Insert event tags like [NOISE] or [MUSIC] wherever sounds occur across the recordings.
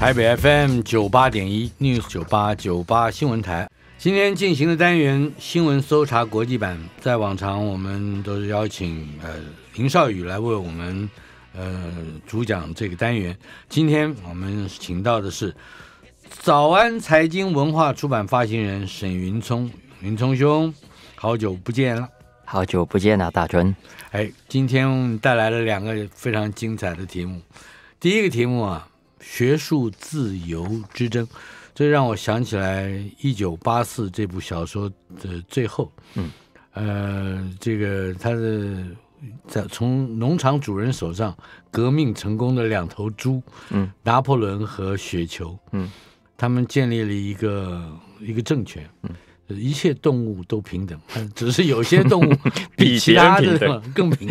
台北 FM 九八点一 News 九八九八新闻台，今天进行的单元《新闻搜查国际版》。在往常，我们都是邀请呃林少宇来为我们呃主讲这个单元。今天我们请到的是早安财经文化出版发行人沈云聪。云聪兄，好久不见了！好久不见了，大春。哎，今天带来了两个非常精彩的题目。第一个题目啊。学术自由之争，这让我想起来《一九八四》这部小说的最后，嗯，呃，这个的是从农场主人手上革命成功的两头猪，嗯，拿破仑和雪球，嗯，他们建立了一个一个政权，嗯，一切动物都平等，只是有些动物 [LAUGHS] 比其他的更平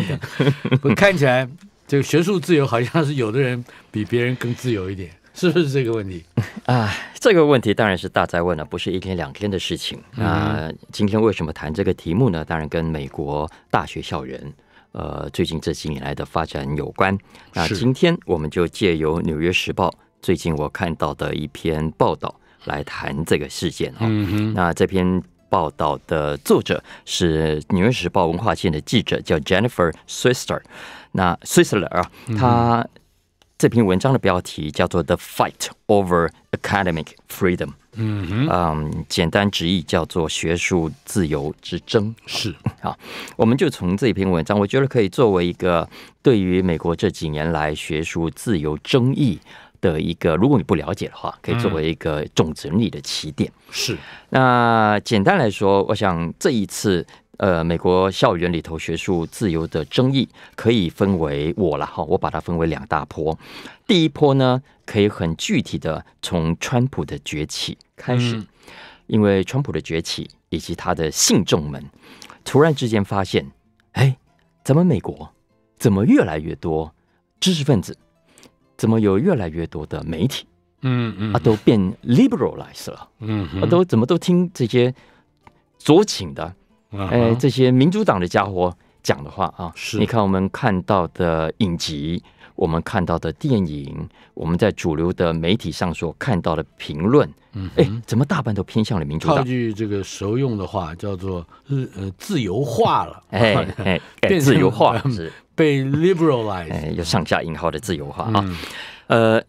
等，看起来。这个学术自由好像是有的人比别人更自由一点，[LAUGHS] 是不是这个问题？啊，这个问题当然是大哉问了，不是一天两天的事情。那今天为什么谈这个题目呢？当然跟美国大学校园。呃最近这几年来的发展有关。那今天我们就借由《纽约时报》最近我看到的一篇报道来谈这个事件啊。那这篇报道的作者是《纽约时报》文化线的记者，叫 Jennifer s w i s t e r 那 Swissler 啊，他这篇文章的标题叫做《The Fight Over Academic Freedom》，嗯嗯，简单直译叫做“学术自由之争”。是，啊，[LAUGHS] 我们就从这篇文章，我觉得可以作为一个对于美国这几年来学术自由争议的一个，如果你不了解的话，可以作为一个总整理的起点。是，那简单来说，我想这一次。呃，美国校园里头学术自由的争议可以分为我了哈，我把它分为两大波。第一波呢，可以很具体的从川普的崛起开始，因为川普的崛起以及他的信众们，突然之间发现，哎，咱们美国怎么越来越多知识分子，怎么有越来越多的媒体，嗯嗯，啊都变 liberalized 了，嗯，啊都怎么都听这些左倾的。哎，这些民主党的家伙讲的话啊，是，你看我们看到的影集，我们看到的电影，我们在主流的媒体上所看到的评论，嗯，哎，怎么大半都偏向了民主？党？套句这个熟用的话，叫做“呃，自由化了”，哎哎，变自由化，是被 liberalized，有上下引号的自由化啊，呃，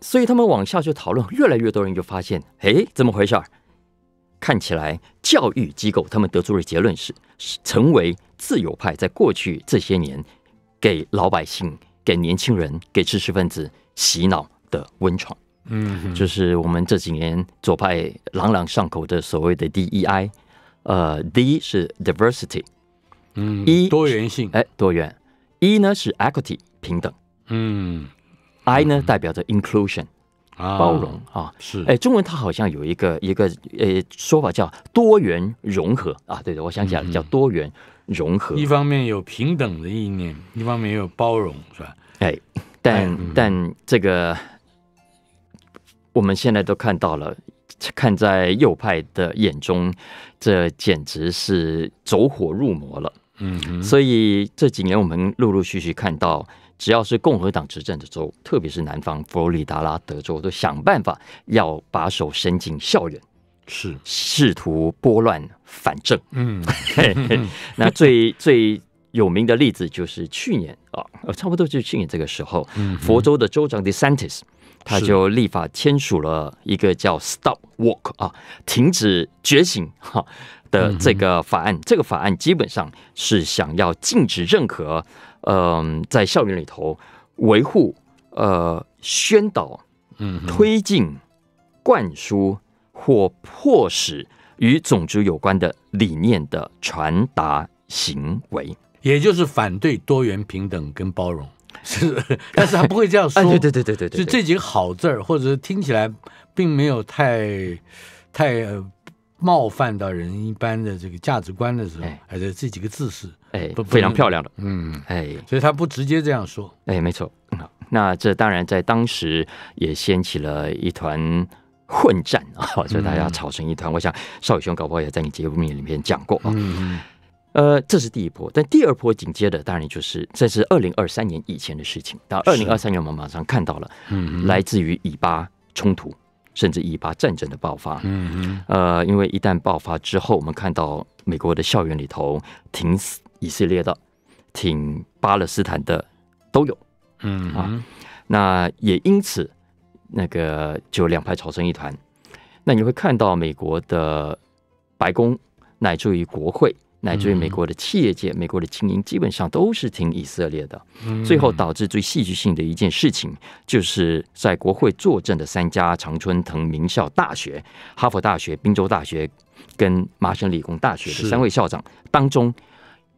所以他们往下就讨论，越来越多人就发现，哎，怎么回事儿？看起来，教育机构他们得出的结论是，成为自由派在过去这些年给老百姓、给年轻人、给知识分子洗脑的温床。嗯，就是我们这几年左派朗朗上口的所谓的 DEI，呃，D 是 diversity，嗯，一多元性，哎，多元；一呢是 equity 平等，嗯，I 呢代表着 inclusion。包容啊，是哎，中文它好像有一个一个呃说法叫多元融合啊，对的，我想起来叫多元融合。一方面有平等的意念，一方面有包容，是吧？哎，但但这个我们现在都看到了，看在右派的眼中，这简直是走火入魔了。嗯，所以这几年我们陆陆续续看到。只要是共和党执政的州，特别是南方，佛罗里达、拉德州，都想办法要把手伸进校园，是试图拨乱反正。嗯，[LAUGHS] 那最最有名的例子就是去年啊，差不多就是去年这个时候，嗯、佛州的州长 DeSantis 他就立法签署了一个叫 “Stop Walk” 啊，停止觉醒哈的这个法案。这个法案基本上是想要禁止任何。呃，在校园里头维护、呃宣导、嗯推进、灌输或迫使与种族有关的理念的传达行为，也就是反对多元平等跟包容，[LAUGHS] 是，但是他不会这样说，[LAUGHS] 对对对对对对，就这几个好字儿，或者听起来并没有太太冒犯到人一般的这个价值观的时候，还是这几个字是。哎，非常漂亮的，嗯，哎，所以他不直接这样说，哎，没错，那这当然在当时也掀起了一团混战啊，[LAUGHS] 就大家吵成一团。我想邵宇雄搞不好也在你节目里面讲过啊，呃，这是第一波，但第二波紧接着当然就是这是二零二三年以前的事情，到二零二三年我们马上看到了，嗯，来自于以巴冲突甚至以巴战争的爆发，嗯嗯，呃，因为一旦爆发之后，我们看到美国的校园里头停。以色列的、挺巴勒斯坦的都有，嗯啊，那也因此那个就两派吵成一团。那你会看到美国的白宫乃至于国会，乃至于美国的企业界、美国的精英，基本上都是挺以色列的。最后导致最戏剧性的一件事情，就是在国会作证的三家常春藤名校大学——哈佛大学、宾州大学跟麻省理工大学的三位校长当中。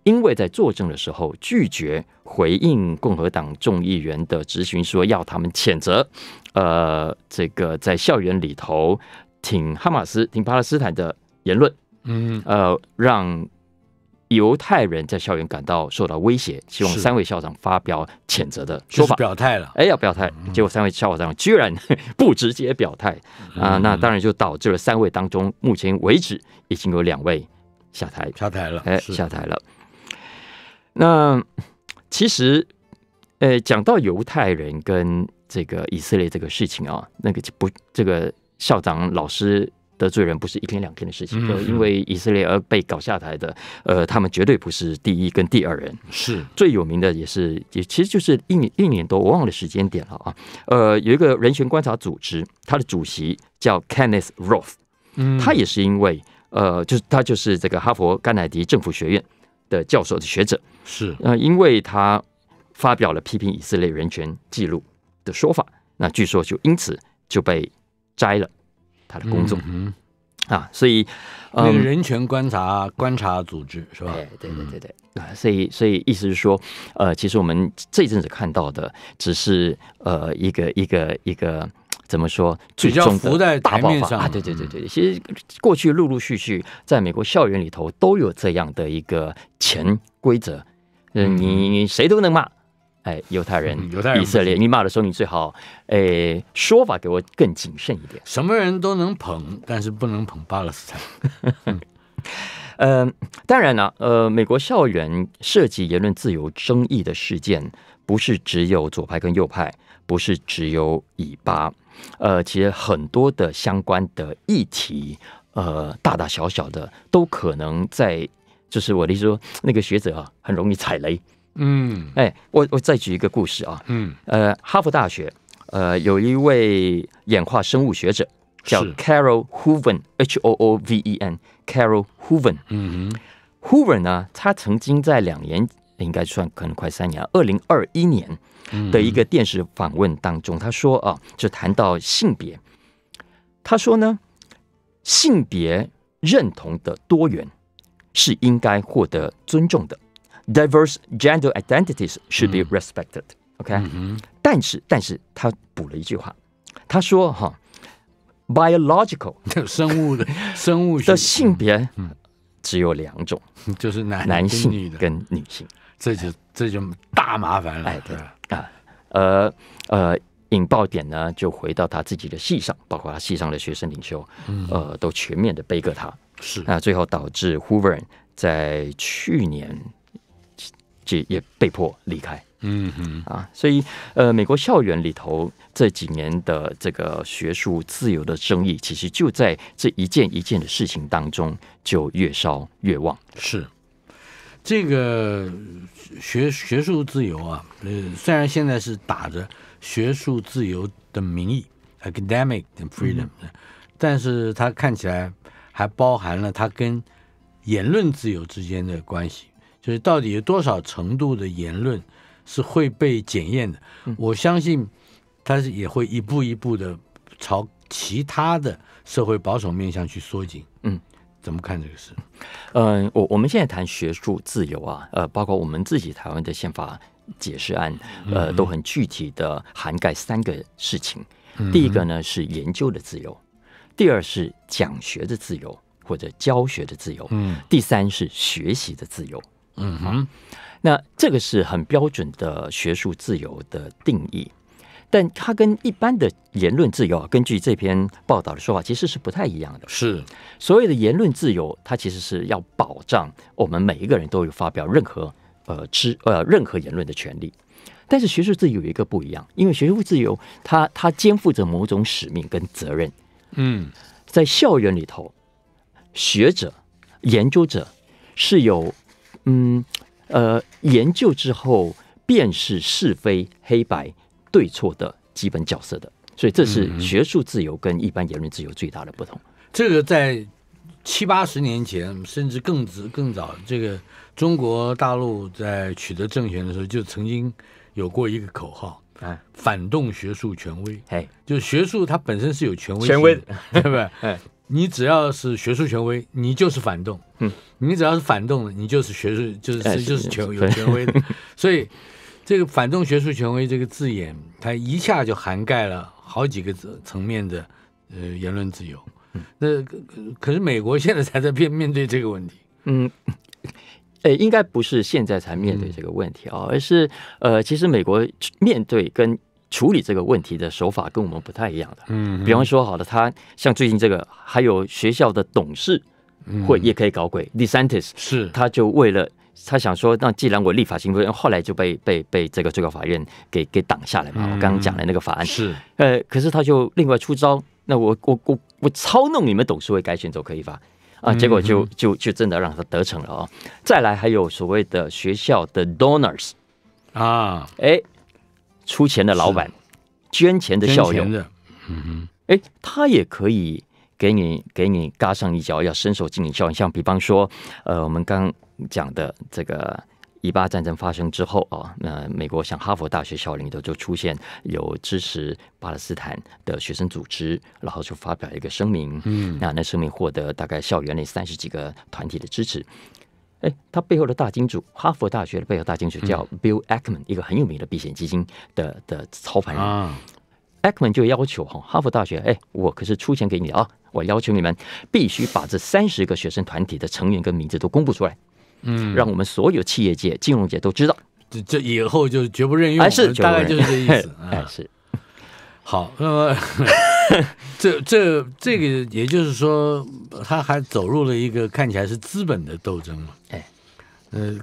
因为在作证的时候拒绝回应共和党众议员的质询，说要他们谴责，呃，这个在校园里头挺哈马斯、挺巴勒斯坦的言论，嗯，呃，让犹太人在校园感到受到威胁，希望三位校长发表谴责的说法，表态了，哎，要表态，结果三位校长居然 [LAUGHS] 不直接表态啊，那当然就导致了三位当中，目前为止已经有两位下台，下台了，哎，下台了。那其实，呃，讲到犹太人跟这个以色列这个事情啊，那个不，这个校长老师得罪人不是一天两天的事情。嗯。因为以色列而被搞下台的，呃，他们绝对不是第一跟第二人，是最有名的，也是也其实就是一一年多，我忘了时间点了啊。呃，有一个人权观察组织，他的主席叫 Kenneth Roth，嗯，他也是因为呃，就是他就是这个哈佛甘乃迪政府学院。的教授的学者是，呃，因为他发表了批评以色列人权记录的说法，那据说就因此就被摘了他的工作，啊，所以人权观察观察组织是吧？对对对对啊，所以所以意思是说，呃，其实我们这阵子看到的只是呃一个一个一个。怎么说？最终的大爆发啊！对对对对，其实过去陆陆续续在美国校园里头都有这样的一个潜规则：嗯，你谁都能骂，哎，犹太人、以色列，你骂的时候你最好，哎，说法给我更谨慎一点。什么人都能捧，但是不能捧巴勒斯坦。[LAUGHS] 呃，当然了，呃，美国校园涉及言论自由争议的事件，不是只有左派跟右派，不是只有以巴。呃，其实很多的相关的议题，呃，大大小小的都可能在，就是我的意思说，那个学者啊，很容易踩雷。嗯，哎，我我再举一个故事啊。嗯。呃，哈佛大学呃，有一位演化生物学者叫 Carol h o o v e n H O O V E N Carol h o o v e n 嗯哼。h o o v e n 呢，他曾经在两年。应该算可能快三年二零二一年的一个电视访问当中，他说：“啊，就谈到性别，他说呢，性别认同的多元是应该获得尊重的，diverse gender identities should be respected。OK，但是，但是他补了一句话，他说：哈，biological [LAUGHS] 生物的 [LAUGHS] 生物的性别只有两种，[LAUGHS] 就是男男性跟女性。”这就这就大麻烦了，哎，对啊，呃呃，引爆点呢，就回到他自己的系上，包括他系上的学生领袖，呃，都全面的背个他，是那最后导致 h o o v e r 在去年这也被迫离开，嗯嗯啊，所以呃，美国校园里头这几年的这个学术自由的争议，其实就在这一件一件的事情当中就越烧越旺，是。这个学学术自由啊，呃，虽然现在是打着学术自由的名义 （academic freedom），但是它看起来还包含了它跟言论自由之间的关系。就是到底有多少程度的言论是会被检验的？我相信它是也会一步一步的朝其他的社会保守面向去缩紧。嗯。怎么看这个事？嗯，我我们现在谈学术自由啊，呃，包括我们自己台湾的宪法解释案，呃，都很具体的涵盖三个事情。第一个呢是研究的自由，第二是讲学的自由或者教学的自由，嗯，第三是学习的自由，嗯哼，那这个是很标准的学术自由的定义。但它跟一般的言论自由啊，根据这篇报道的说法，其实是不太一样的。是，所有的言论自由，它其实是要保障我们每一个人都有发表任何呃知呃任何言论的权利。但是学术自由有一个不一样，因为学术自由，它它肩负着某种使命跟责任。嗯，在校园里头，学者、研究者是有嗯呃研究之后，辨识是非黑白。对错的基本角色的，所以这是学术自由跟一般言论自由最大的不同。这个在七八十年前，甚至更早、更早，这个中国大陆在取得政权的时候，就曾经有过一个口号：哎，反动学术权威。哎，就是学术它本身是有权威，权威 [LAUGHS] 对不对？哎，你只要是学术权威，你就是反动；嗯，你只要是反动的，你就是学术，就是就是有权威。[LAUGHS] 所以。这个“反动学术权威”这个字眼，它一下就涵盖了好几个层层面的呃言论自由。那可是美国现在才在面面对这个问题？嗯，[LAUGHS] 诶，应该不是现在才面对这个问题啊，而是呃，其实美国面对跟处理这个问题的手法跟我们不太一样的。嗯，比方说，好了，他像最近这个，还有学校的董事会也可以搞鬼 d e c e n t i s 是，他就为了。他想说，那既然我立法行不行？后来就被被被这个最高法院给给挡下来嘛。我刚刚讲的那个法案是，呃，可是他就另外出招。那我我我我操弄你们董事会改选都可以吧？啊，结果就就就真的让他得逞了哦。再来还有所谓的学校的 donors 啊，哎，出钱的老板，捐钱的校友，嗯哼，哎，他也可以给你给你嘎上一脚，要伸手进你校园。像比方说，呃，我们刚。讲的这个，伊巴战争发生之后哦，那美国像哈佛大学校领里头就出现有支持巴勒斯坦的学生组织，然后就发表一个声明，嗯，那那声明获得大概校园内三十几个团体的支持。哎，他背后的大金主哈佛大学的背后大金主叫 Bill Ackman，一个很有名的避险基金的的操盘人，Ackman 就要求哈哈佛大学，哎，我可是出钱给你的啊，我要求你们必须把这三十个学生团体的成员跟名字都公布出来。嗯，让我们所有企业界、金融界都知道，这这以后就绝不任用，是大概就是这意思。[LAUGHS] 哎，是好，那么 [LAUGHS] 这这这个，也就是说，他还走入了一个看起来是资本的斗争嘛？哎，呃，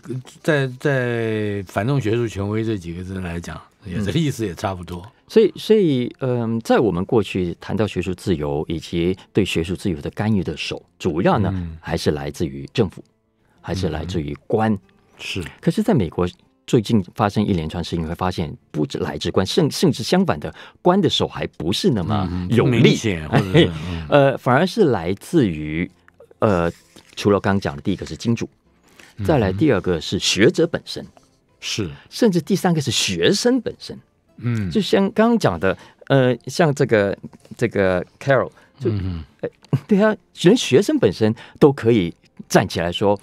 在在“反动学术权威”这几个字来讲，也这意思也差不多。所以，所以，嗯，在我们过去谈到学术自由以及对学术自由的干预的手，主要呢还是来自于政府。还是来自于官，是。可是，在美国最近发生一连串事情，会发现不止来自官，甚甚至相反的，官的手还不是那么有力，或者呃，反而是来自于呃，除了刚刚讲的第一个是金主，再来第二个是学者本身，是，甚至第三个是学生本身。嗯，就像刚刚讲的，呃，像这个这个 Carol，就对啊，连学生本身都可以站起来说。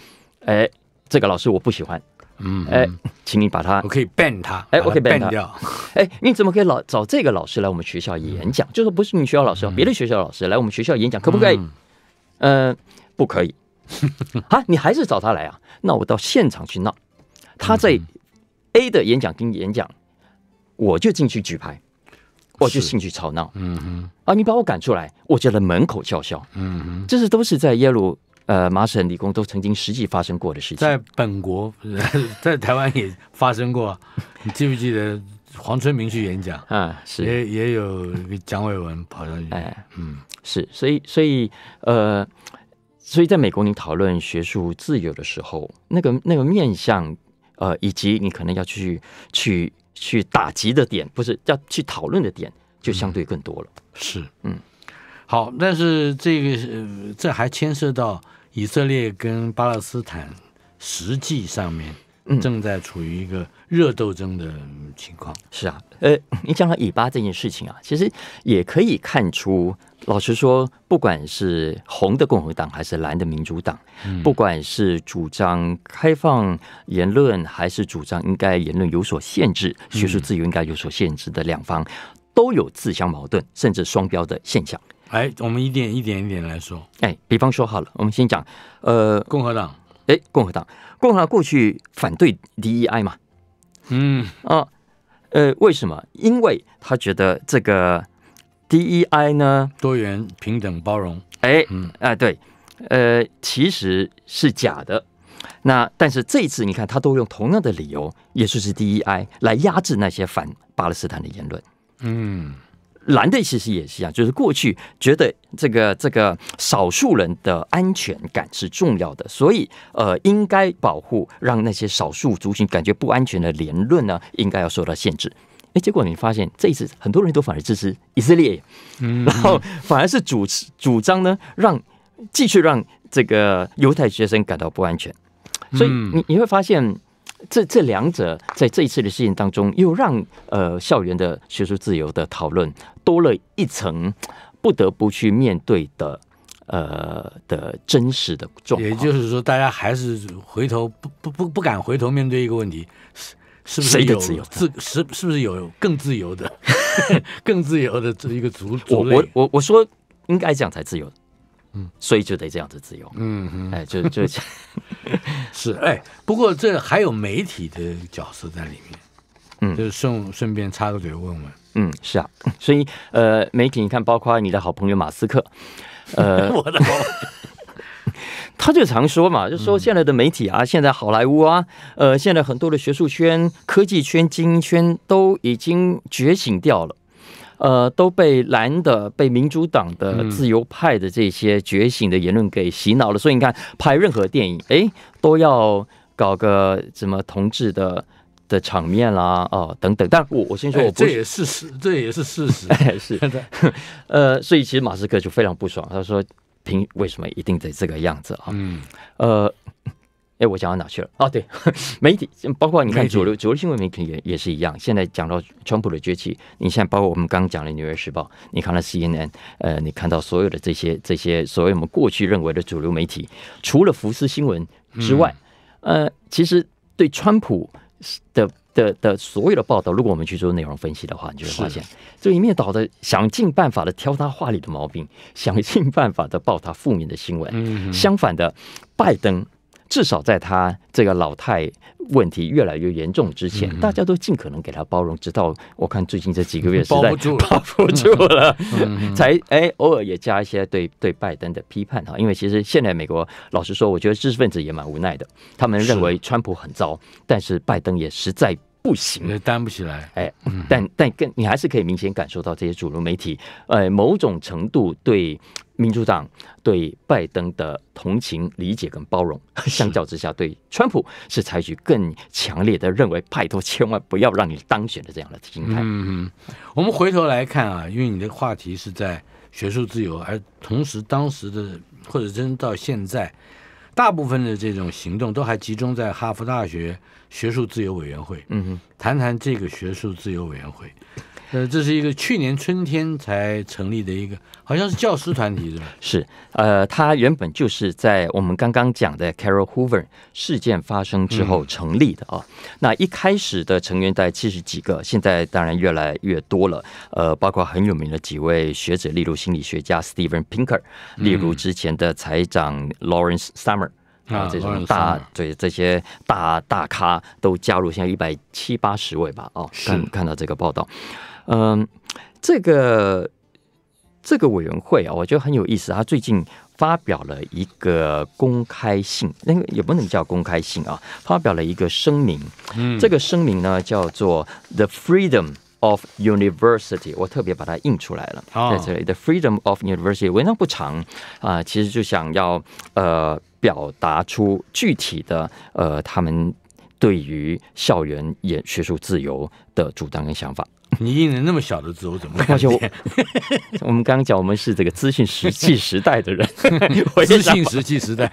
哎，这个老师我不喜欢，嗯，哎，请你把他，我可以 ban 他，哎，我可以 ban 他，哎，你怎么可以老找这个老师来我们学校演讲？就说不是你学校老师，别的学校老师来我们学校演讲，可不可以？嗯，不可以。啊，[LAUGHS] 你还是找他来啊？那我到现场去闹，他在 A 的演讲厅演讲，我就进去举牌，我就兴趣吵闹，嗯哼，啊，你把我赶出来，我就在门口叫嚣，嗯哼，这些都是在耶鲁。呃，麻省理工都曾经实际发生过的事情，在本国，[LAUGHS] 在台湾也发生过。你记不记得黄春明去演讲？啊，是也也有蒋伟文跑上去。哎，嗯，是，所以所以呃，所以在美国你讨论学术自由的时候，那个那个面向呃，以及你可能要去去去打击的点，不是要去讨论的点，就相对更多了。是，嗯，好，但是这个这还牵涉到。以色列跟巴勒斯坦实际上面正在处于一个热斗争的情况。是啊，呃，你讲到以巴这件事情啊，其实也可以看出，老实说，不管是红的共和党还是蓝的民主党，不管是主张开放言论还是主张应该言论有所限制、学术自由应该有所限制的两方，都有自相矛盾甚至双标的现象。哎，我们一点一点一点来说。哎，比方说好了，我们先讲，呃，共和党，哎，共和党，共和党过去反对 DEI 嘛，嗯啊，呃，为什么？因为他觉得这个 DEI 呢，多元、平等、包容，哎，嗯，哎，对，呃，其实是假的。那但是这一次，你看，他都用同样的理由，也就是 DEI 来压制那些反巴勒斯坦的言论，嗯。蓝的其实也是一样，就是过去觉得这个这个少数人的安全感是重要的，所以呃应该保护，让那些少数族群感觉不安全的言论呢，应该要受到限制。哎，结果你发现这一次很多人都反而支持以色列，然后反而是主主张呢，让继续让这个犹太学生感到不安全，所以你你会发现。这这两者在这一次的事情当中，又让呃校园的学术自由的讨论多了一层不得不去面对的呃的真实的状况。也就是说，大家还是回头不不不不敢回头面对一个问题，是是不是有自自是是不是有更自由的 [LAUGHS] 更自由的这一个组我我我我说应该这样才自由。嗯，所以就得这样子自由。嗯，哎，就就，[LAUGHS] 是哎，不过这还有媒体的角色在里面。嗯，就是顺顺便插个嘴问问。嗯，是啊，所以呃，媒体你看，包括你的好朋友马斯克，呃，[LAUGHS] [LAUGHS] 他就常说嘛，就说现在的媒体啊，现在好莱坞啊，呃，现在很多的学术圈、科技圈、精英圈都已经觉醒掉了。呃，都被蓝的、被民主党的自由派的这些觉醒的言论给洗脑了，所以你看拍任何电影，哎，都要搞个什么同志的的场面啦，哦等等。但我我先说，这也是事，这也是事实，[LAUGHS] 是。[LAUGHS] 呃，所以其实马斯克就非常不爽，他说：“凭为什么一定得这个样子啊？”嗯，呃。哎，我讲到哪去了？哦，对，[LAUGHS] 媒体包括你看主流主流新闻媒体也也是一样。现在讲到川普的崛起，你现在包括我们刚刚讲了《纽约时报》，你看了 CNN，呃，你看到所有的这些这些所谓我们过去认为的主流媒体，除了福斯新闻之外，呃，其实对川普的的的所有的报道，如果我们去做内容分析的话，你就会发现，这一面倒的想尽办法的挑他话里的毛病，想尽办法的报他负面的新闻。相反的，拜登。至少在他这个老太问题越来越严重之前，大家都尽可能给他包容，直到我看最近这几个月实在包不住了，[LAUGHS] [LAUGHS] 才哎偶尔也加一些对对拜登的批判哈，因为其实现在美国老实说，我觉得知识分子也蛮无奈的，他们认为川普很糟，但是拜登也实在。不行，那担不起来。哎，但但更你还是可以明显感受到这些主流媒体，呃，某种程度对民主党、对拜登的同情、理解跟包容，相较之下，对川普是采取更强烈的认为拜托千万不要让你当选的这样的心态。嗯嗯，我们回头来看啊，因为你的话题是在学术自由，而同时当时的或者真到现在。大部分的这种行动都还集中在哈佛大学学术自由委员会。嗯，谈谈这个学术自由委员会。呃，这是一个去年春天才成立的一个，好像是教师团体，是吧？[LAUGHS] 是，呃，它原本就是在我们刚刚讲的 Carol Hoover 事件发生之后成立的啊。那一开始的成员在七十几个，现在当然越来越多了。呃，包括很有名的几位学者，例如心理学家 Steven Pinker，例如之前的财长 Lawrence s u m m e r 啊，这种大对这些大大咖都加入，现在一百七八十位吧，哦，看看到这个报道。嗯，这个这个委员会啊，我觉得很有意思。他最近发表了一个公开信，那个也不能叫公开信啊，发表了一个声明。嗯，这个声明呢叫做《The Freedom of University》，我特别把它印出来了，在这里。《The Freedom of University》文章不长啊，其实就想要呃表达出具体的呃他们。对于校园演学术自由的主张跟想法，你印的那么小的字，我怎么看 [LAUGHS] 见？我们刚刚讲，我们是这个资讯实际时代的人，[LAUGHS] 资讯实际时代，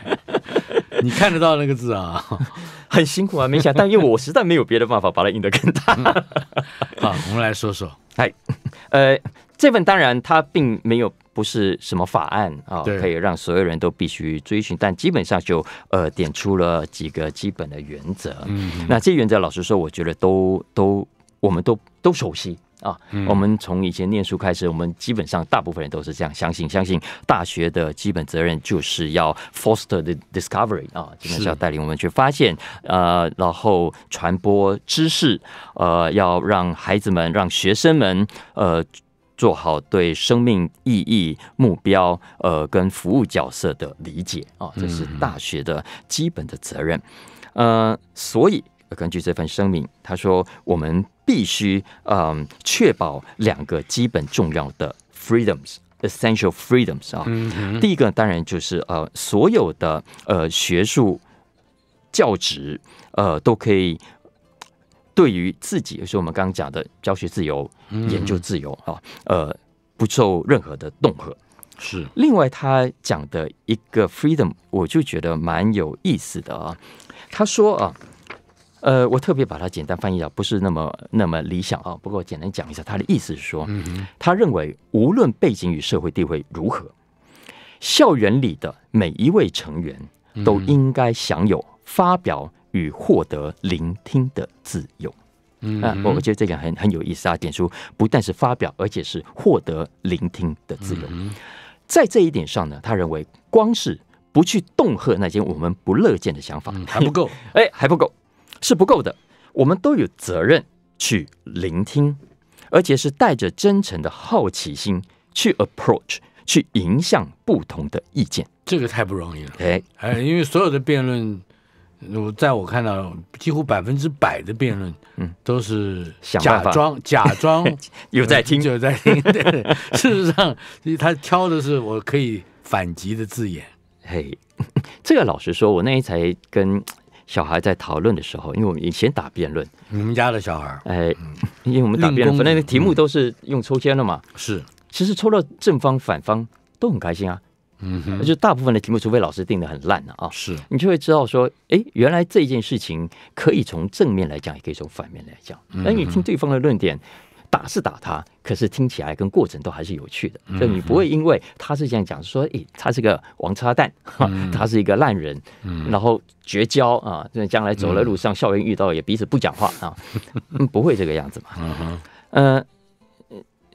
你看得到那个字啊？[LAUGHS] 很辛苦啊，没想到，因为我实在没有别的办法，把它印得更大。好，我们来说说，哎，呃，这份当然他并没有。不是什么法案啊，可以让所有人都必须追寻，但基本上就呃点出了几个基本的原则。那这原则，老实说，我觉得都都我们都都熟悉啊。我们从以前念书开始，我们基本上大部分人都是这样相信：相信大学的基本责任就是要 foster the discovery 啊，就是要带领我们去发现呃，然后传播知识呃，要让孩子们、让学生们呃。做好对生命意义、目标、呃，跟服务角色的理解啊，这是大学的基本的责任。呃，所以根据这份声明，他说我们必须呃确保两个基本重要的 freedoms，essential freedoms 啊。第一个当然就是呃所有的呃学术教职呃都可。以对于自己，也是我们刚刚讲的教学自由、研究自由啊，呃，不受任何的恫吓。是，另外他讲的一个 freedom，我就觉得蛮有意思的啊。他说啊，呃，我特别把它简单翻译了，不是那么那么理想啊。不过我简单讲一下，他的意思是说，他认为无论背景与社会地位如何，校园里的每一位成员都应该享有发表。与获得聆听的自由，嗯，我我觉得这个很很有意思啊。点出不但是发表，而且是获得聆听的自由。在这一点上呢，他认为光是不去动吓那些我们不乐见的想法还不够，[LAUGHS] 哎，还不够，是不够的。我们都有责任去聆听，而且是带着真诚的好奇心去 approach，去迎向不同的意见。这个太不容易了，哎哎，因为所有的辩论。我在我看到几乎百分之百的辩论，嗯，都是假装假装有在听，有在听。事实上，他挑的是我可以反击的字眼。嘿，[LAUGHS] 这个老实说，我那天才跟小孩在讨论的时候，因为我们以前打辩论，你们家的小孩，哎，因为我们打辩论，反正题目都是用抽签的嘛。是，其实抽到正方反方都很开心啊。嗯，就大部分的题目，除非老师定的很烂了啊，是你就会知道说，哎，原来这件事情可以从正面来讲，也可以从反面来讲。那你听对方的论点，打是打他，可是听起来跟过程都还是有趣的，就你不会因为他是这样讲说，哎，他是个王八蛋，[LAUGHS] 他是一个烂人，然后绝交啊，那将来走在路上，校园遇到也彼此不讲话啊，[LAUGHS] 不会这个样子嘛。嗯哼，呃，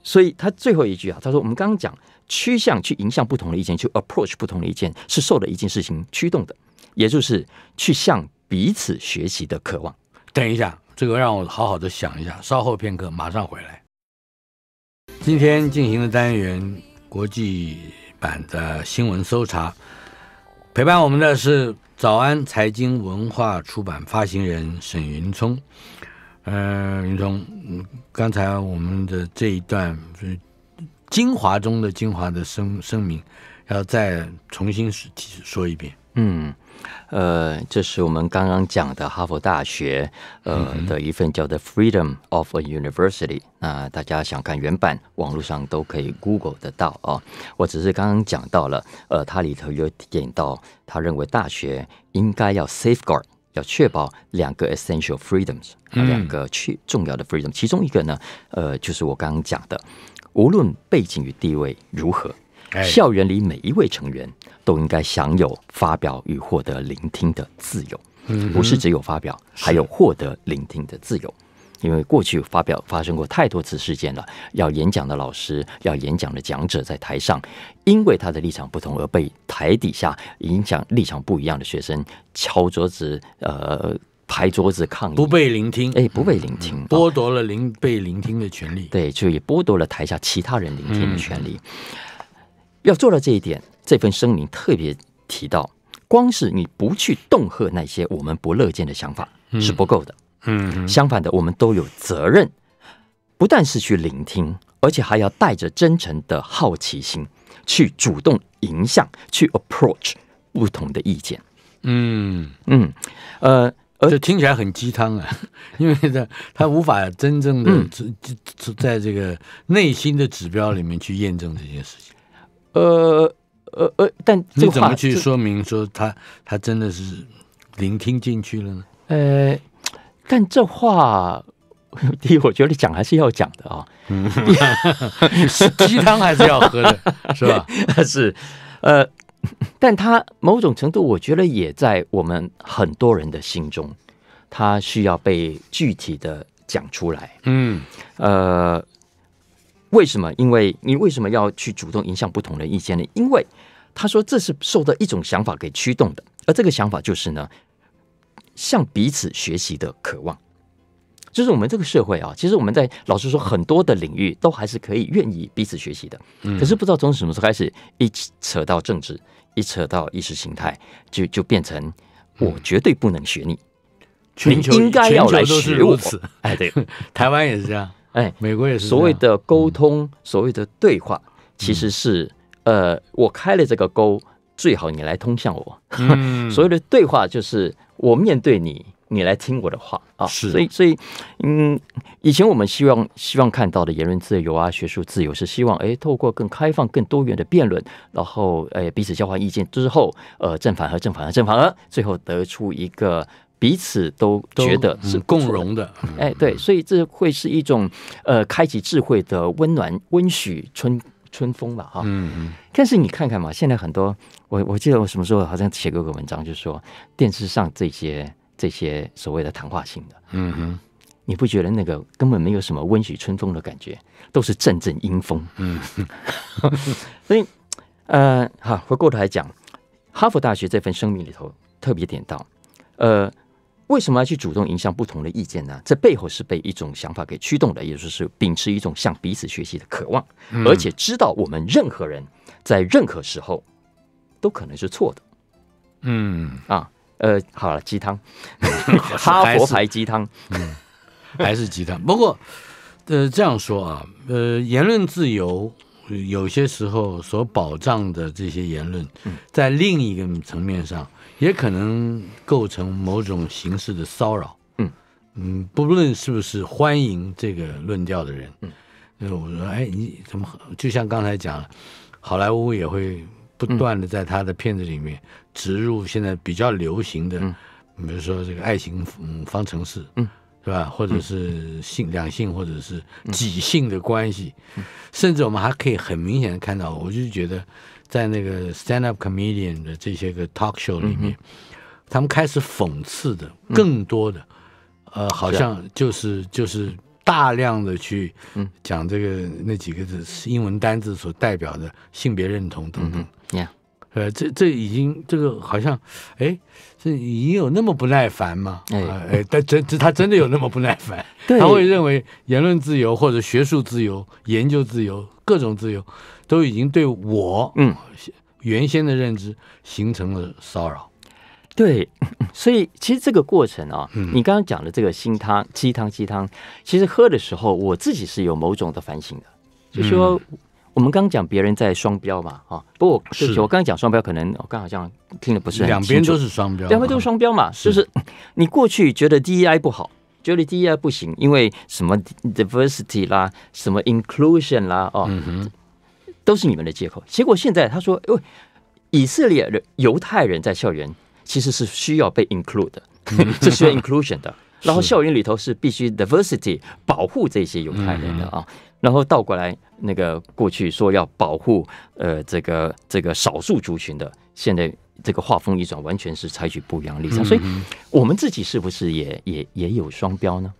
所以他最后一句啊，他说我们刚刚讲。趋向去迎向不同的一件，去 approach 不同的一件，是受的一件事情驱动的，也就是去向彼此学习的渴望。等一下，这个让我好好的想一下，稍后片刻马上回来。今天进行的单元，国际版的新闻搜查，陪伴我们的是早安财经文化出版发行人沈云聪。嗯，云聪，刚才我们的这一段。精华中的精华的声声明，要再重新说一遍。嗯，呃，这是我们刚刚讲的哈佛大学呃的一份叫《做《Freedom of a University》。那大家想看原版，网络上都可以 Google 得到。哦，我只是刚刚讲到了，呃，它里头有点到，他认为大学应该要 safeguard。要确保两个 essential freedoms，两个去重要的 freedom，其中一个呢，呃，就是我刚刚讲的，无论背景与地位如何，校园里每一位成员都应该享有发表与获得聆听的自由，不是只有发表，还有获得聆听的自由。因为过去发表发生过太多次事件了，要演讲的老师、要演讲的讲者在台上，因为他的立场不同而被台底下影响立场不一样的学生敲桌子、呃拍桌子抗议，不被聆听，哎，不被聆听，剥夺了聆被聆听的权利。对，就也剥夺了台下其他人聆听的权利。要做到这一点，这份声明特别提到，光是你不去恫吓那些我们不乐见的想法是不够的。嗯，相反的，我们都有责任，不但是去聆听，而且还要带着真诚的好奇心去主动迎向，去 approach 不同的意见。嗯嗯，呃，而且听起来很鸡汤啊，[LAUGHS] 因为他他无法真正的在在这个内心的指标里面去验证这件事情。呃呃呃，但你怎么去说明说他他真的是聆听进去了呢？呃。但这话，第一，我觉得讲还是要讲的啊，嗯，[LAUGHS] 鸡汤还是要喝的，[LAUGHS] 是吧？是，呃，但他某种程度，我觉得也在我们很多人的心中，他需要被具体的讲出来。嗯，呃，为什么？因为你为什么要去主动影响不同的意见呢？因为他说这是受到一种想法给驱动的，而这个想法就是呢。向彼此学习的渴望，就是我们这个社会啊。其实我们在老实说，很多的领域都还是可以愿意彼此学习的。可是不知道从什么时候开始，一扯到政治，一扯到意识形态，就就变成我绝对不能学你，你应该要来学我。哎，对，[LAUGHS] 台湾也是这样。[LAUGHS] 哎，美国也是。所谓的沟通，所谓的对话，其实是呃，我开了这个沟，最好你来通向我。[LAUGHS] 所谓的对话就是。我面对你，你来听我的话啊！是，所以，所以，嗯，以前我们希望希望看到的言论自由啊，学术自由是希望，哎，透过更开放、更多元的辩论，然后，哎，彼此交换意见之后，呃，正反和正反和正反和，最后得出一个彼此都觉得是共荣的。哎，对，所以这会是一种呃开启智慧的温暖温煦春。春风嘛，哈，嗯嗯，但是你看看嘛，现在很多，我我记得我什么时候好像写过个文章，就是说电视上这些这些所谓的谈话性的，嗯哼，你不觉得那个根本没有什么温煦春风的感觉，都是阵阵阴风，嗯哼，[LAUGHS] 所以，呃，好，回过头来讲，哈佛大学这份声明里头特别点到，呃。为什么要去主动迎向不同的意见呢？这背后是被一种想法给驱动的，也就是秉持一种向彼此学习的渴望，而且知道我们任何人，在任何时候，都可能是错的。嗯啊，呃，好了，鸡汤，[LAUGHS] [LAUGHS] 哈佛牌鸡汤，嗯，还是鸡汤。不过，呃，这样说啊，呃，言论自由有些时候所保障的这些言论，在另一个层面上。也可能构成某种形式的骚扰。嗯嗯，不论是不是欢迎这个论调的人，嗯，那我说，哎，你怎么就像刚才讲，好莱坞也会不断的在他的片子里面植入现在比较流行的，比如说这个爱情方程式。嗯。是吧？或者是性两性，或者是几性的关系，甚至我们还可以很明显的看到，我就觉得在那个 stand up comedian 的这些个 talk show 里面，他们开始讽刺的更多的，呃，好像就是就是大量的去讲这个那几个字英文单字所代表的性别认同等等，呃，这这已经这个好像哎。是，你有那么不耐烦吗？哎，但真他真的有那么不耐烦，他会认为言论自由或者学术自由、研究自由、各种自由，都已经对我嗯原先的认知形成了骚扰。对，[LAUGHS] 所以其实这个过程啊，你刚刚讲的这个“新汤鸡汤鸡汤”，其实喝的时候，我自己是有某种的反省的，就说。我们刚讲别人在双标嘛，啊，不过我刚刚讲双标，可能我刚好像听得不是很清楚。两边都是双标，两边都是双标嘛，就是你过去觉得 DEI 不好，觉得 DEI 不行，因为什么 diversity 啦，什么 inclusion 啦，哦，都是你们的借口。结果现在他说，因为以色列人犹太人在校园其实是需要被 include 的，这需要 inclusion 的，[LAUGHS] 然后校园里头是必须 diversity 保护这些犹太人的啊。然后倒过来，那个过去说要保护呃这个这个少数族群的，现在这个画风一转，完全是采取不一样的立场。所以，我们自己是不是也也也有双标呢？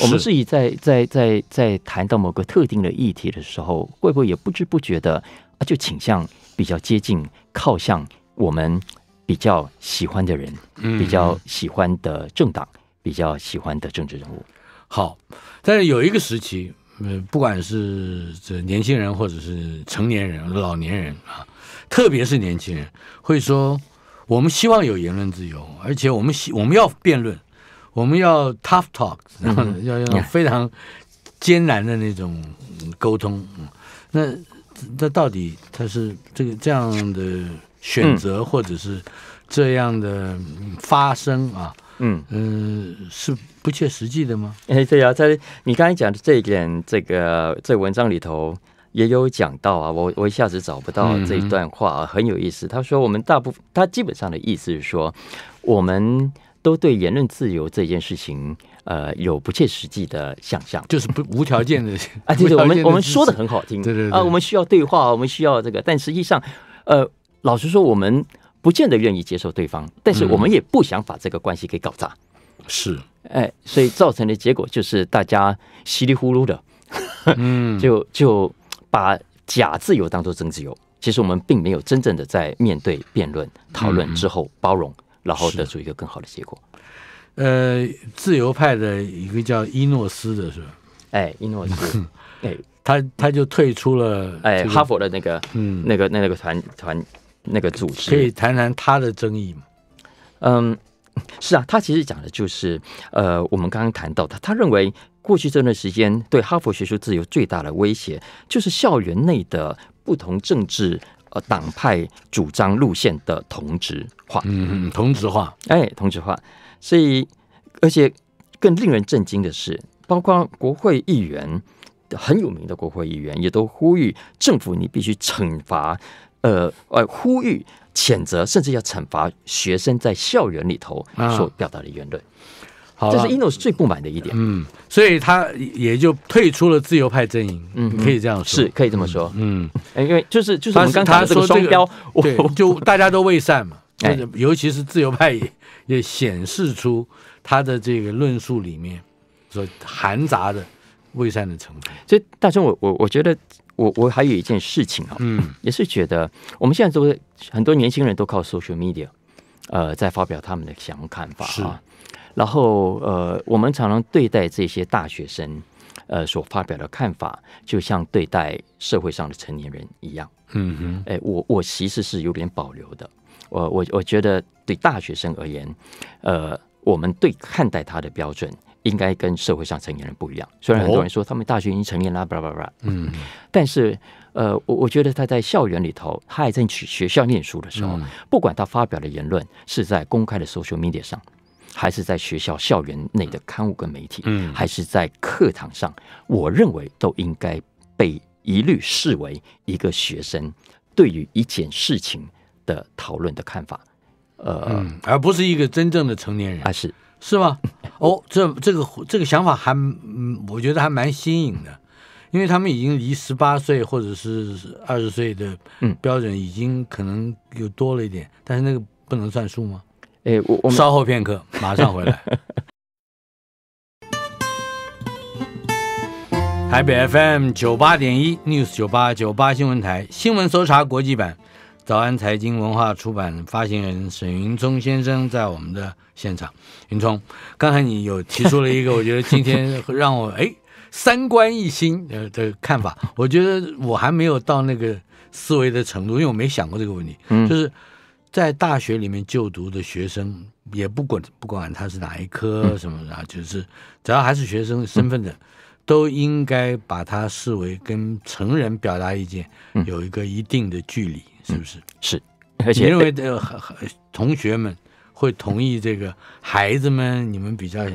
我们自己在在在在谈到某个特定的议题的时候，会不会也不知不觉的啊，就倾向比较接近、靠向我们比较喜欢的人、比较喜欢的政党、比较喜欢的政治人物？好，但是有一个时期。呃，不管是这年轻人，或者是成年人、老年人啊，特别是年轻人，会说我们希望有言论自由，而且我们希我们要辩论，我们要 tough talk，然后要要非常艰难的那种沟通。那那到底他是这个这样的选择，或者是这样的发声啊？嗯，呃是。不切实际的吗？哎，对啊，在你刚才讲的这一点，这个这文章里头也有讲到啊。我我一下子找不到这一段话，啊，很有意思。他说，我们大部分，他基本上的意思是说，我们都对言论自由这件事情，呃，有不切实际的想象，就是不无条件的 [LAUGHS] 啊。就是我们我们说的很好听，对对啊，我们需要对话，我们需要这个，但实际上，呃，老实说，我们不见得愿意接受对方，但是我们也不想把这个关系给搞砸。是。哎，所以造成的结果就是大家稀里糊涂的，嗯，[LAUGHS] 就就把假自由当做真自由。其实我们并没有真正的在面对辩论、讨论之后包容，然后得出一个更好的结果。呃，自由派的一个叫伊诺斯的是吧？哎，伊诺斯，哎，[LAUGHS] 他他就退出了哎哈佛的那个嗯那个那个团团那个主织。可以谈谈他的争议吗？嗯。[LAUGHS] 是啊，他其实讲的就是，呃，我们刚刚谈到的，他认为过去这段时间对哈佛学术自由最大的威胁，就是校园内的不同政治呃党派主张路线的同质化。嗯嗯，同质化，哎，同质化。所以，而且更令人震惊的是，包括国会议员，很有名的国会议员也都呼吁政府，你必须惩罚，呃呃，呼吁。谴责甚至要惩罚学生在校园里头所表达的言论，这是 ino 是最不满的一点。嗯，所以他也就退出了自由派阵营。嗯，可以这样说，是可以这么说。嗯，哎，因为就是就是，刚才这个标，[LAUGHS] 我就大家都未散嘛，或 [LAUGHS] 尤其是自由派 [LAUGHS] 也显示出他的这个论述里面所含杂的未善的成分。所以，大兄，我我我觉得。我我还有一件事情啊，嗯，也是觉得我们现在都很多年轻人都靠 social media，呃，在发表他们的想法看法啊，然后呃，我们常常对待这些大学生呃所发表的看法，就像对待社会上的成年人一样，嗯哼，哎，我我其实是有点保留的，我我我觉得对大学生而言，呃，我们对看待他的标准。应该跟社会上成年人不一样。虽然很多人说他们大学已经成年啦，巴拉巴拉，嗯，但是呃，我我觉得他在校园里头，他还在学学校念书的时候，不管他发表的言论是在公开的 social media 上，还是在学校校园内的刊物跟媒体，嗯，还是在课堂上，我认为都应该被一律视为一个学生对于一件事情的讨论的看法，呃，而不是一个真正的成年人。是。是吗？哦，这这个这个想法还，我觉得还蛮新颖的，因为他们已经离十八岁或者是二十岁的标准已经可能又多了一点，但是那个不能算数吗？哎，我我稍后片刻，马上回来。[LAUGHS] 台北 FM 九八点一，News 九八九八新闻台，新闻搜查国际版。早安，财经文化出版发行人沈云聪先生在我们的现场。云聪，刚才你有提出了一个，我觉得今天让我哎三观一新呃的看法，我觉得我还没有到那个思维的程度，因为我没想过这个问题。嗯，就是在大学里面就读的学生，也不管不管他是哪一科什么的，就是只要还是学生身份的。都应该把它视为跟成人表达意见有一个一定的距离，是不是？是。而且，你认为的同学们会同意这个？孩子们，你们比较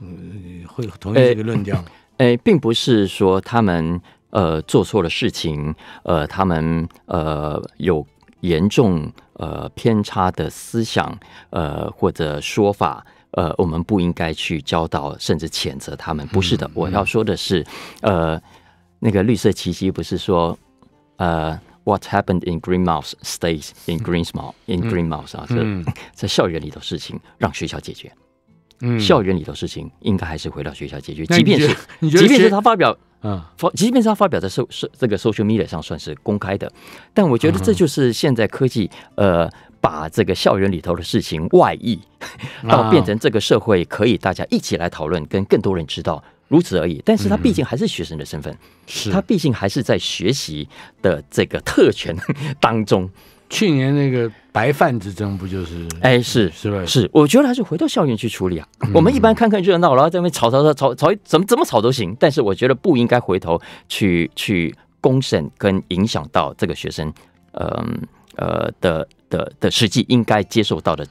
嗯，会同意这个论调吗？哎，并不是说他们呃做错了事情，呃，他们呃有严重呃偏差的思想呃或者说法。呃，我们不应该去教导，甚至谴责他们。不是的，我要说的是，呃，那个绿色奇迹不是说，呃，What happened in g r e e n m o u s e stays in g r e e n m a l l in g r e e n m o u s e 啊，[LAUGHS] 在校园里头事情让学校解决。嗯，校园里头事情应该还是回到学校解决，即便是，[LAUGHS] 即便是他发表，嗯，即便是他发表在社社这个 social media 上算是公开的，但我觉得这就是现在科技，呃。把这个校园里头的事情外溢，[LAUGHS] 到变成这个社会可以大家一起来讨论，跟更多人知道，如此而已。但是他毕竟还是学生的身份，是他毕竟还是在学习的这个特权当中。去年那个白饭之争不就是？哎，是是吧？是，我觉得还是回到校园去处理啊。我们一般看看热闹，然后在那边吵吵吵吵吵，怎么怎么吵都行。但是我觉得不应该回头去去公审，跟影响到这个学生，呃呃的。的的实际应该接受到的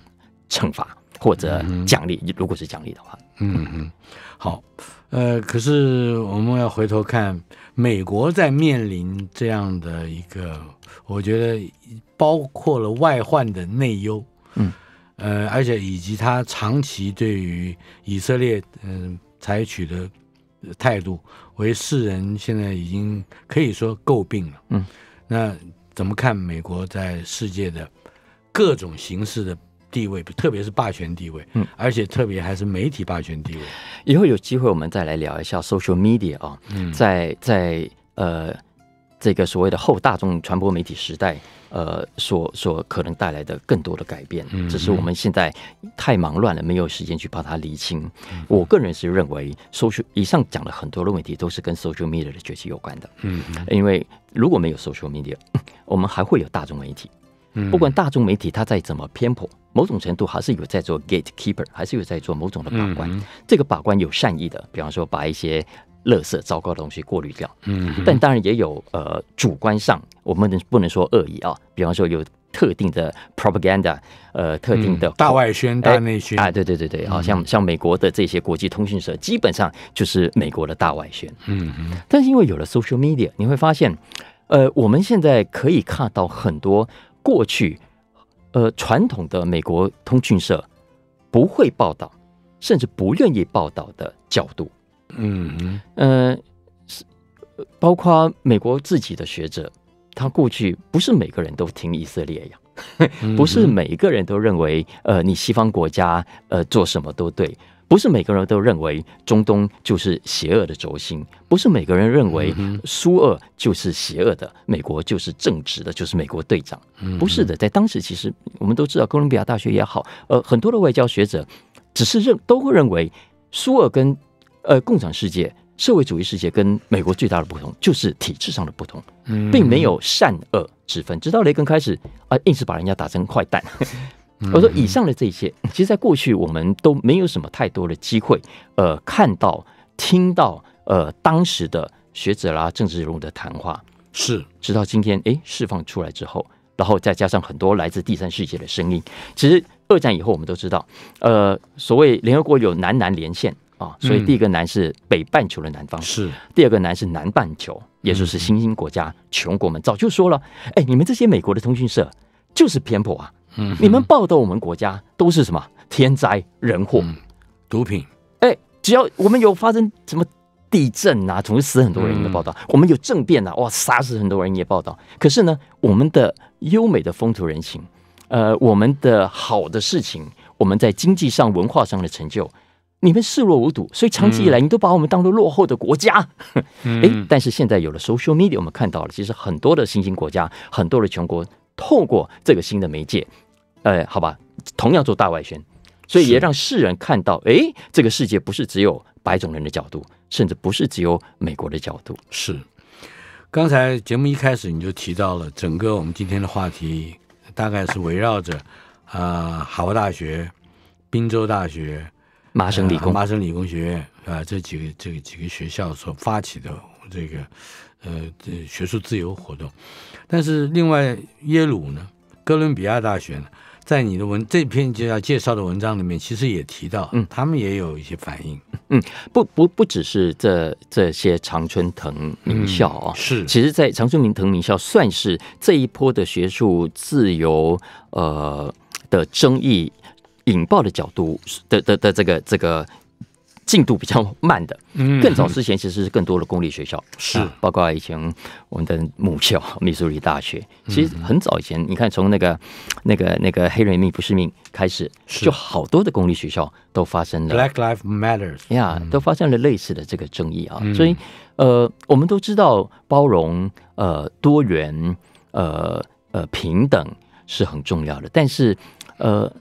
惩罚或者奖励，如果是奖励的话，嗯嗯，好，呃，可是我们要回头看，美国在面临这样的一个，我觉得包括了外患的内忧，嗯，呃，而且以及他长期对于以色列嗯采取的态度，为世人现在已经可以说诟病了，嗯，那怎么看美国在世界的？各种形式的地位，特别是霸权地位，嗯，而且特别还是媒体霸权地位。以后有机会我们再来聊一下 social media 啊，嗯，在在呃这个所谓的后大众传播媒体时代，呃，所所可能带来的更多的改变，只是我们现在太忙乱了，没有时间去把它理清。我个人是认为，social 以上讲的很多的问题，都是跟 social media 的崛起有关的。嗯，因为如果没有 social media，我们还会有大众媒体。不管大众媒体它在怎么偏颇，某种程度还是有在做 gatekeeper，还是有在做某种的把关。这个把关有善意的，比方说把一些垃圾、糟糕的东西过滤掉。嗯。但当然也有呃主观上，我们不能说恶意啊。比方说有特定的 propaganda，呃，特定的大外宣、大内宣啊。对对对对，好像像美国的这些国际通讯社，基本上就是美国的大外宣。嗯。但是因为有了 social media，你会发现，呃，我们现在可以看到很多。过去，呃，传统的美国通讯社不会报道，甚至不愿意报道的角度。嗯嗯，是包括美国自己的学者，他过去不是每个人都听以色列呀，[LAUGHS] 不是每一个人都认为，呃，你西方国家，呃，做什么都对。不是每个人都认为中东就是邪恶的轴心，不是每个人认为苏俄就是邪恶的，美国就是正直的，就是美国队长。不是的，在当时其实我们都知道，哥伦比亚大学也好，呃，很多的外交学者只是认都会认为苏俄跟呃共产世界、社会主义世界跟美国最大的不同就是体制上的不同，并没有善恶之分。直到雷根开始啊，硬是把人家打成坏蛋。我说：以上的这些，其实在过去我们都没有什么太多的机会，呃，看到、听到，呃，当时的学者啦、政治人物的谈话，是直到今天，哎，释放出来之后，然后再加上很多来自第三世界的声音。其实二战以后，我们都知道，呃，所谓联合国有南南连线啊，所以第一个南是北半球的南方，是第二个南是南半球，也就是新兴国家、穷国们早就说了，哎，你们这些美国的通讯社就是偏颇啊。你们报道我们国家都是什么天灾人祸、毒品？哎，只要我们有发生什么地震啊，总是死很多人，的报道；我们有政变啊，哇，杀死很多人也报道。可是呢，我们的优美的风土人情，呃，我们的好的事情，我们在经济上、文化上的成就，你们视若无睹。所以长期以来，你都把我们当做落后的国家。[LAUGHS] 哎，但是现在有了 social media，我们看到了，其实很多的新兴国家，很多的全国，透过这个新的媒介。呃，好吧，同样做大外宣，所以也让世人看到，哎，这个世界不是只有白种人的角度，甚至不是只有美国的角度。是，刚才节目一开始你就提到了，整个我们今天的话题大概是围绕着，呃，哈佛大学、宾州大学、麻省理工、麻省理工学院啊这几个、这个几个学校所发起的这个呃这学术自由活动。但是另外，耶鲁呢，哥伦比亚大学呢？在你的文这篇就要介绍的文章里面，其实也提到，嗯，他们也有一些反应，嗯，不不不只是这这些常春藤名校啊，是，其实，在常春藤名校算是这一波的学术自由呃的争议引爆的角度的的的这个这个。进度比较慢的，嗯，更早之前其实是更多的公立学校是，包括以前我们的母校密苏里大学，其实很早以前，你看从那个那个那个黑人命不是命开始，就好多的公立学校都发生了 Black Lives Matters，呀，都发生了类似的这个争议啊。所以呃，我们都知道包容、呃多元、呃呃平等是很重要的，但是呃，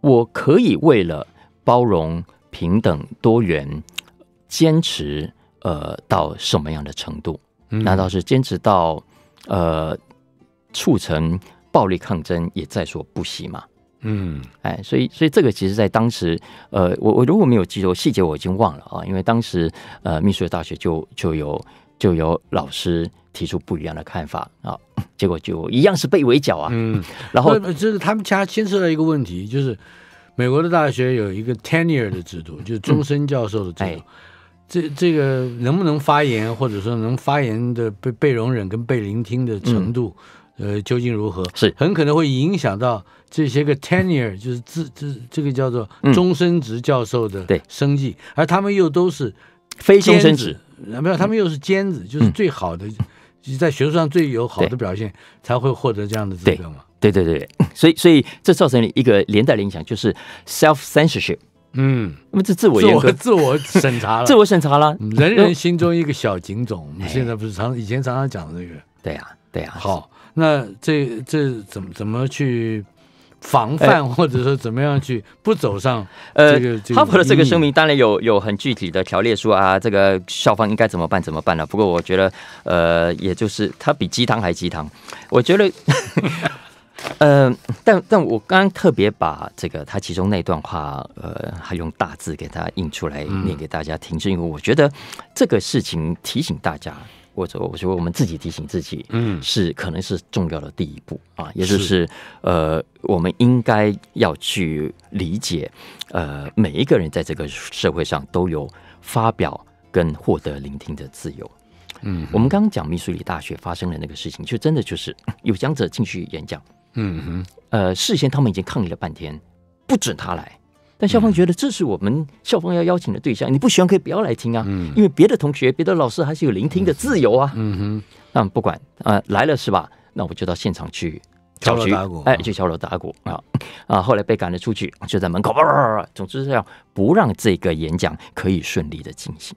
我可以为了包容。平等多元，坚持呃到什么样的程度？难道是坚持到呃促成暴力抗争也在所不惜吗？嗯，哎，所以所以这个其实，在当时呃，我我如果没有记错细节，我已经忘了啊，因为当时呃，密苏里大学就就有就有老师提出不一样的看法啊，结果就一样是被围剿啊。嗯，然后就是他们家牵涉到一个问题，就是。美国的大学有一个 tenure 的制度，就是终身教授的制度。这这个能不能发言，或者说能发言的被被容忍跟被聆听的程度，呃，究竟如何？是很可能会影响到这些个 tenure，就是自这这个叫做终身职教授的生计，而他们又都是非终身职，没有他们又是尖子，就是最好的，在学术上最有好的表现，才会获得这样的资格嘛。对对对，[LAUGHS] 所以所以这造成了一个连带的影响，就是 self censorship。嗯，那么这自我自我自我审查了，[LAUGHS] 自我审查了，人人心中一个小警种。你现在不是常以前常常讲这个，对呀，对呀。好，那这这怎么怎么去防范，或者说怎么样去不走上？呃，哈佛的这个声明当然有有很具体的条列书啊，这个校方应该怎么办怎么办了。不过我觉得，呃，也就是它比鸡汤还鸡汤，我觉得。呃，但但我刚刚特别把这个他其中那段话，呃，还用大字给他印出来念给大家听，是因为我觉得这个事情提醒大家，或者我觉得我们自己提醒自己，嗯，是可能是重要的第一步啊，也就是呃，我们应该要去理解，呃，每一个人在这个社会上都有发表跟获得聆听的自由。嗯，我们刚刚讲密苏里大学发生的那个事情，就真的就是 [CLEARS THROAT] 有讲者进去演讲。嗯哼，呃，事先他们已经抗议了半天，不准他来。但校方觉得这是我们校方要邀请的对象，你不喜欢可以不要来听啊。嗯，因为别的同学、别的老师还是有聆听的自由啊。嗯哼，那不管啊，来了是吧？那我就到现场去找锣打鼓，哎，就敲锣打鼓啊啊！后来被赶了出去，就在门口。总之是要不让这个演讲可以顺利的进行。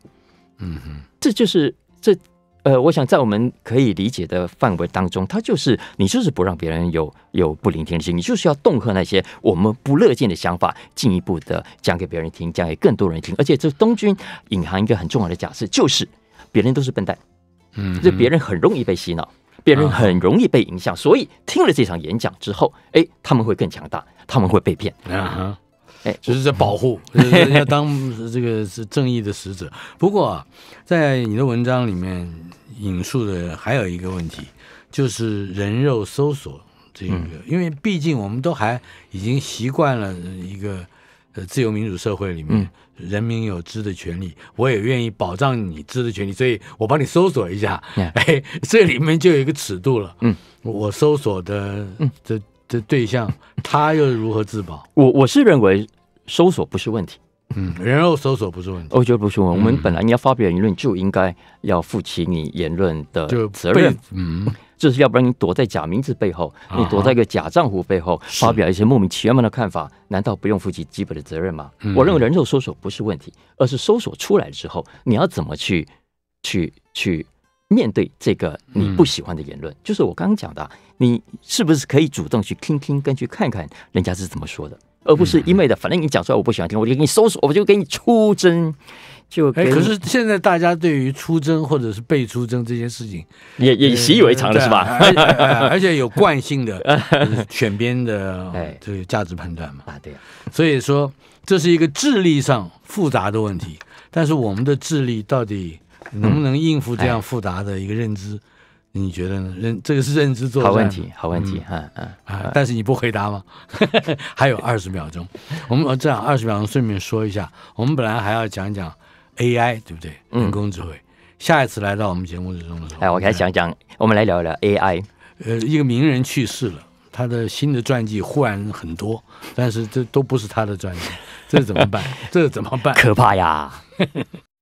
嗯哼，这就是这。呃，我想在我们可以理解的范围当中，他就是你，就是不让别人有有不聆听的心，你就是要洞喝那些我们不乐见的想法，进一步的讲给别人听，讲给更多人听。而且这东君隐含一个很重要的假设，就是别人都是笨蛋，嗯，就别人很容易被洗脑，别人很容易被影响，所以听了这场演讲之后，哎，他们会更强大，他们会被骗。就是在保护，[LAUGHS] 要当这个是正义的使者。不过，在你的文章里面引述的还有一个问题，就是人肉搜索这个，因为毕竟我们都还已经习惯了一个呃自由民主社会里面，人民有知的权利，我也愿意保障你知的权利，所以我帮你搜索一下。[LAUGHS] 哎，这里面就有一个尺度了。嗯，我搜索的这。的对象，他又如何自保？我我是认为搜索不是问题，嗯，人肉搜索不是问题，我觉得不是问题。我们本来你要发表言论，就应该要负起你言论的责任，嗯，就是要不然你躲在假名字背后，你躲在一个假账户背后发表一些莫名其妙的看法，难道不用负起基本的责任吗？我认为人肉搜索不是问题，而是搜索出来之后，你要怎么去去去面对这个你不喜欢的言论？就是我刚刚讲的。你是不是可以主动去听听，跟去看看人家是怎么说的，而不是一味的，反正你讲出来我不喜欢听，我就给你搜索，我就给你出征。就可是现在大家对于出征或者是被出征这件事情，也也习以为常了，是吧？而且有惯性的 [LAUGHS] 选边的这个价值判断嘛。啊，对。所以说这是一个智力上复杂的问题，但是我们的智力到底能不能应付这样复杂的一个认知？你觉得呢？认这个是认知做的。好问题，好问题，嗯嗯啊。但是你不回答吗？[LAUGHS] 还有二十秒钟，我们这样二十秒钟顺便说一下，我们本来还要讲讲 AI，对不对？人工智慧。下一次来到我们节目之中的时候，哎，我还讲讲，我们来聊聊 AI。呃，一个名人去世了，他的新的传记忽然很多，但是这都不是他的传记，这怎么办？[LAUGHS] 这怎么办？可怕呀！[LAUGHS]